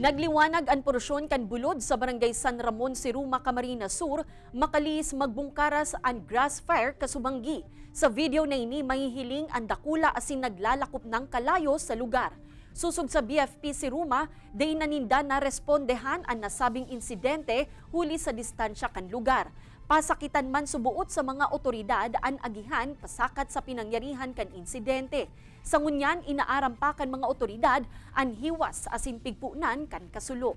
Nagliwanag ang porsyon kan bulod sa barangay San Ramon, Siruma, Camarines Sur, makalis magbungkaras ang grass fire kasubanggi. Sa video na ini, mahihiling ang dakula asin naglalakop ng kalayo sa lugar. Susog sa BFP Siruma, day naninda na respondehan ang nasabing insidente huli sa distansya kan lugar. Pasakitan man subuot sa mga otoridad ang agihan pasakat sa pinangyarihan kan insidente. Sa ngunyan, inaaram mga otoridad ang hiwas asin pigpunan kan kasulo.